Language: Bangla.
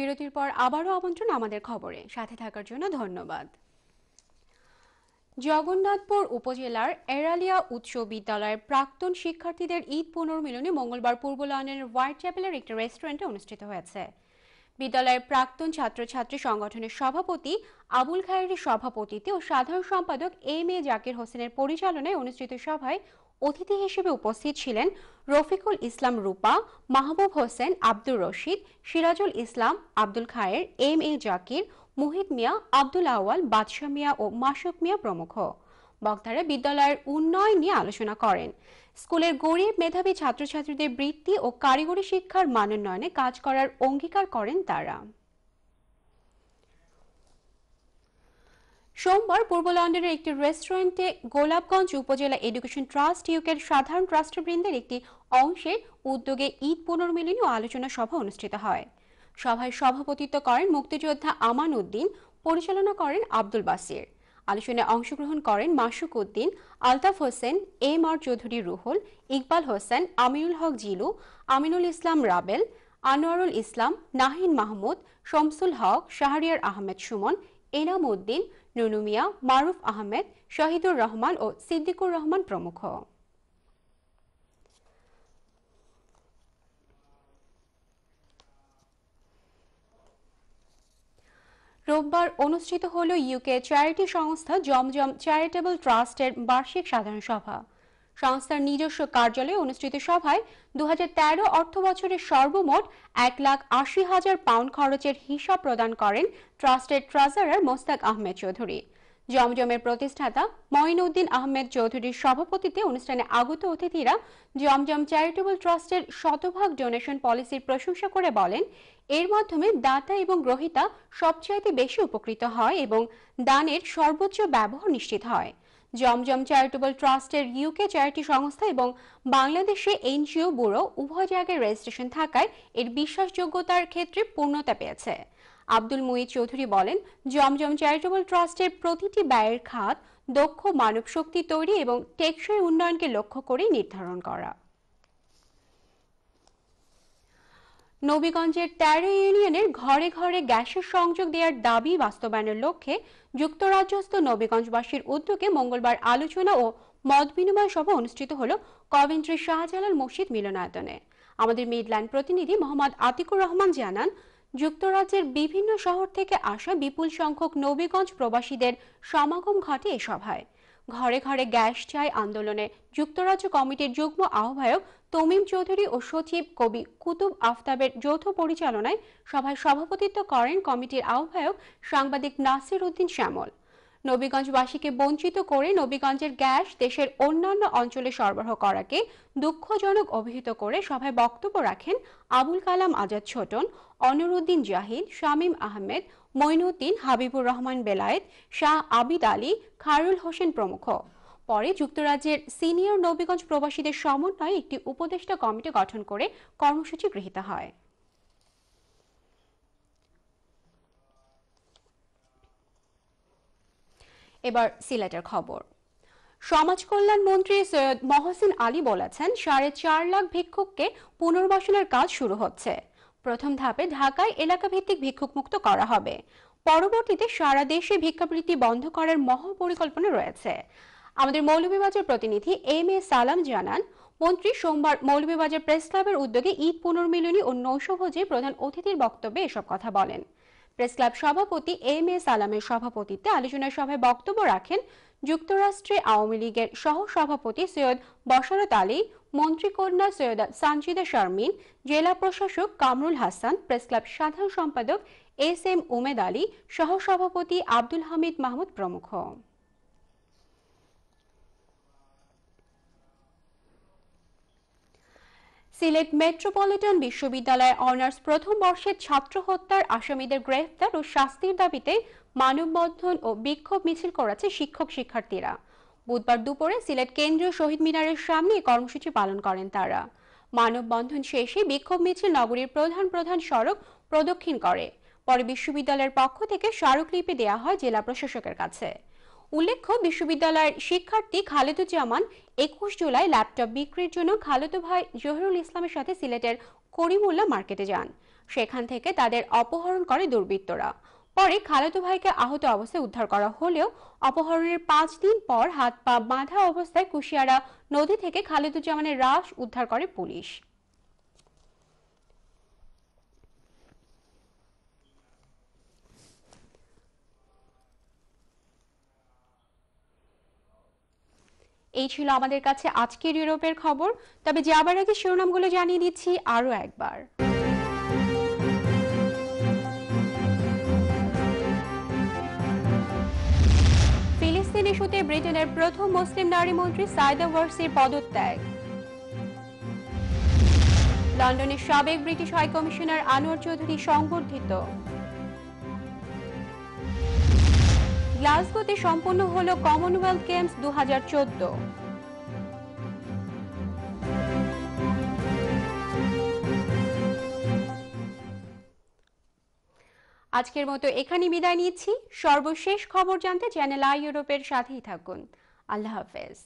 বিরতির পর আবারও আমন্ত্রণ আমাদের খবরে সাথে থাকার জন্য ধন্যবাদ জগন্নাথপুর উপজেলার এরালিয়া উচ্চ বিদ্যালয়ের প্রাক্তন শিক্ষার্থীদের ঈদ পুনর্মিলনী মঙ্গলবার পূর্ব লয়নের হোয়াইট চ্যাপেলের একটি রেস্টুরেন্টে অনুষ্ঠিত হয়েছে বিদ্যালয়ের প্রাক্তন ছাত্রছাত্রী সংগঠনের সভাপতি আবুল খায়ের সভাপতিতে ও সাধারণ সম্পাদক এম এ জাকির হোসেনের পরিচালনায় অনুষ্ঠিত সভায় অতিথি হিসেবে উপস্থিত ছিলেন রফিকুল ইসলাম রূপা মাহবুব হোসেন আব্দুর রশিদ সিরাজুল ইসলাম আব্দুল খায়ের এম এ জাকির মুহিত মিয়া আব্দুল আওয়াল বাদশাহ মিয়া ও মাসুক মিয়া প্রমুখ বক্তারা বিদ্যালয়ের উন্নয়ন নিয়ে আলোচনা করেন স্কুলের গরিব মেধাবী ছাত্রছাত্রীদের বৃত্তি ও কারিগরি শিক্ষার মানোন্নয়নে কাজ করার অঙ্গীকার করেন তারা সোমবার পূর্ব লন্ডনের একটি রেস্টুরেন্টে গোলাপগঞ্জ উপজেলা এডুকেশন ট্রাস্ট ইউকের সাধারণ ট্রাস্টবৃন্দের একটি অংশের উদ্যোগে ঈদ পুনর্মিলনী ও আলোচনা সভা অনুষ্ঠিত হয় সভায় সভাপতিত্ব করেন মুক্তিযোদ্ধা আমান উদ্দিন পরিচালনা করেন আব্দুল বাসির আলোচনায় অংশগ্রহণ করেন মাসুক উদ্দিন আলতাফ হোসেন এম আর চৌধুরী রুহুল ইকবাল হোসেন আমিনুল হক জিলু আমিনুল ইসলাম রাবেল আনোয়ারুল ইসলাম নাহিন মাহমুদ শমসুল হক শাহরিয়ার আহমেদ সুমন এনাম উদ্দিন নুনুমিয়া মারুফ আহমেদ শহীদুর রহমান ও সিদ্দিকুর রহমান প্রমুখ রোববার অনুষ্ঠিত হল ইউকে চ্যারিটি সংস্থা জমজম চ্যারিটেবল ট্রাস্টের বার্ষিক সাধারণ সভা সংস্থার নিজস্ব কার্যালয়ে অনুষ্ঠিত সভায় দু অর্থ বছরের সর্বমোট এক লাখ আশি হাজার পাউন্ড খরচের হিসাব প্রদান করেন ট্রাস্টের ট্রাজারার মোস্তাক আহমেদ চৌধুরী জমজমের প্রতিষ্ঠাতা উদ্দিন আহমেদ চৌধুরীর সভাপতিত্বে অনুষ্ঠানে আগত অতিথিরা জমজম চ্যারিটেবল ট্রাস্টের শতভাগ ডোনেশন পলিসির প্রশংসা করে বলেন এর মাধ্যমে দাতা এবং গ্রহীতা সবচাইতে বেশি উপকৃত হয় এবং দানের সর্বোচ্চ ব্যবহার নিশ্চিত হয় জমজম চ্যারিটেবল ট্রাস্টের ইউকে চ্যারিটি সংস্থা এবং বাংলাদেশে এনজিও ব্যুরো উভয় জায়গায় রেজিস্ট্রেশন থাকায় এর বিশ্বাসযোগ্যতার ক্ষেত্রে পূর্ণতা পেয়েছে আব্দুল মুই চৌধুরী বলেন জমজম চ্যারিটেবল ট্রাস্টের প্রতিটি ব্যয়ের খাত দক্ষ মানব শক্তি তৈরি এবং টেকসই উন্নয়নকে লক্ষ্য করে নির্ধারণ করা নবীগঞ্জের ট্যারে ইউনিয়নের ঘরে ঘরে গ্যাসের সংযোগ দেওয়ার দাবি বাস্তবায়নের লক্ষ্যে যুক্তরাজ্যস্থ নবীগঞ্জবাসীর উদ্যোগে মঙ্গলবার আলোচনা ও মত বিনিময় সভা অনুষ্ঠিত হল কভেন্ট্রি শাহজালাল মসজিদ মিলনায়তনে আমাদের মিডল্যান্ড প্রতিনিধি মোহাম্মদ আতিকুর রহমান জানান যুক্তরাজ্যের বিভিন্ন শহর থেকে আসা বিপুল সংখ্যক নবীগঞ্জ প্রবাসীদের সমাগম ঘটে এ সভায় ঘরে ঘরে গ্যাস চাই আন্দোলনে যুক্তরাজ্য কমিটির যুগ্ম আহ্বায়ক তমিম চৌধুরী ও সচিব কবি কুতুব আফতাবের যৌথ পরিচালনায় সভায় সভাপতিত্ব করেন কমিটির আহ্বায়ক সাংবাদিক নাসির উদ্দিন শ্যামল নবীগঞ্জবাসীকে বঞ্চিত করে নবীগঞ্জের গ্যাস দেশের অন্যান্য অঞ্চলে সরবরাহ করাকে দুঃখজনক অভিহিত করে সভায় বক্তব্য রাখেন আবুল কালাম আজাদ ছোটন অনুরুদ্দিন জাহিদ শামীম আহমেদ মঈনুদ্দিন হাবিবুর রহমান বেলায়েত শাহ আবিদ আলী খায়রুল হোসেন প্রমুখ পরে যুক্তরাজ্যের সিনিয়র নবীগঞ্জ প্রবাসীদের সমন্বয়ে একটি উপদেষ্টা কমিটি গঠন করে কর্মসূচি গৃহীত হয় এবার সিলেটের খবর সমাজ কল্যাণ মন্ত্রী সৈয়দ মহসিন আলী বলেছেন সাড়ে চার লাখ ভিক্ষুককে পুনর্বাসনের কাজ শুরু হচ্ছে প্রথম ধাপে ঢাকায় এলাকা ভিত্তিক ভিক্ষুক মুক্ত করা হবে পরবর্তীতে সারা দেশে ভিক্ষাবৃত্তি বন্ধ করার মহাপরিকল্পনা রয়েছে আমাদের মৌলভীবাজার প্রতিনিধি এম এ সালাম জানান মন্ত্রী সোমবার মৌলভীবাজার প্রেস ক্লাবের উদ্যোগে ঈদ পুনর্মিলনী ও নৈশভোজে প্রধান অতিথির বক্তব্যে এসব কথা বলেন প্রেস ক্লাব সভাপতি এম এ সালামের সভাপতিত্বে আলোচনা সভায় বক্তব্য রাখেন যুক্তরাষ্ট্রে আওয়ামী লীগের সহ সভাপতি সৈয়দ বসরত আলী মন্ত্রীকন্যা সৈয়দ সানজিদা শারমিন জেলা প্রশাসক কামরুল হাসান প্রেসক্লাব সাধারণ সম্পাদক এস এম উমেদ আলী সহসভাপতি আব্দুল হামিদ মাহমুদ প্রমুখ সিলেট মেট্রোপলিটন বিশ্ববিদ্যালয়ে অনার্স প্রথম বর্ষের ছাত্র হত্যার আসামিদের গ্রেফতার ও শাস্তির দাবিতে মানববন্ধন ও বিক্ষোভ মিছিল করেছে শিক্ষক শিক্ষার্থীরা বুধবার দুপুরে সিলেট কেন্দ্রীয় শহীদ মিনারের সামনে কর্মসূচি পালন করেন তারা মানববন্ধন শেষে বিক্ষোভ মিছিল নগরীর প্রধান প্রধান সড়ক প্রদক্ষিণ করে পরে বিশ্ববিদ্যালয়ের পক্ষ থেকে স্মারকলিপি দেয়া হয় জেলা প্রশাসকের কাছে উল্লেখ্য বিশ্ববিদ্যালয়ের শিক্ষার্থী খালেদুজ্জামান একুশ জুলাই ল্যাপটপ বিক্রির জন্য খালেদু ভাই জহিরুল ইসলামের সাথে সিলেটের করিমুল্লা মার্কেটে যান সেখান থেকে তাদের অপহরণ করে দুর্বৃত্তরা পরে খালাতো ভাইকে আহত অবস্থায় উদ্ধার করা হলেও অপহরণের পাঁচ দিন পর হাত পা বাঁধা অবস্থায় কুশিয়ারা নদী থেকে খালেদুজ্জামানের রাস উদ্ধার করে পুলিশ এই ছিল আমাদের কাছে আজকের ইউরোপের খবর তবে যাবার আগে শিরোনামগুলো জানিয়ে দিচ্ছি আরও একবার ইস্যুতে ব্রিটেনের প্রথম মুসলিম নারী মন্ত্রী সাইদা ওয়ার্সির পদত্যাগ লন্ডনের সাবেক British high commissioner Anwar Chowdhury সংবর্ধিত গ্লাসগোতে সম্পন্ন হল কমনওয়েলথ গেমস দু হাজার আজকের মতো এখানে বিদায় নিচ্ছি সর্বশেষ খবর জানতে চ্যানেল আই ইউরোপের সাথেই থাকুন আল্লাহ হাফেজ